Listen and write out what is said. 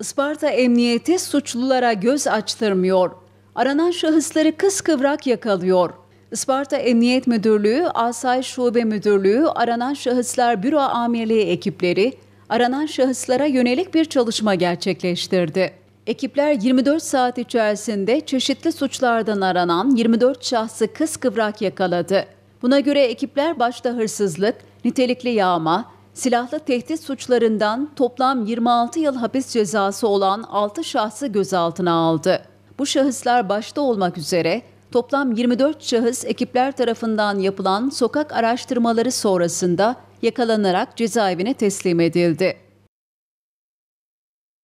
Isparta Emniyeti suçlulara göz açtırmıyor. Aranan şahısları kıskıvrak yakalıyor. Isparta Emniyet Müdürlüğü, Asay Şube Müdürlüğü, Aranan Şahıslar Büro Amirliği ekipleri aranan şahıslara yönelik bir çalışma gerçekleştirdi. Ekipler 24 saat içerisinde çeşitli suçlardan aranan 24 şahsı kıskıvrak yakaladı. Buna göre ekipler başta hırsızlık, nitelikli yağma, silahlı tehdit suçlarından toplam 26 yıl hapis cezası olan 6 şahsı gözaltına aldı. Bu şahıslar başta olmak üzere toplam 24 şahıs ekipler tarafından yapılan sokak araştırmaları sonrasında yakalanarak cezaevine teslim edildi.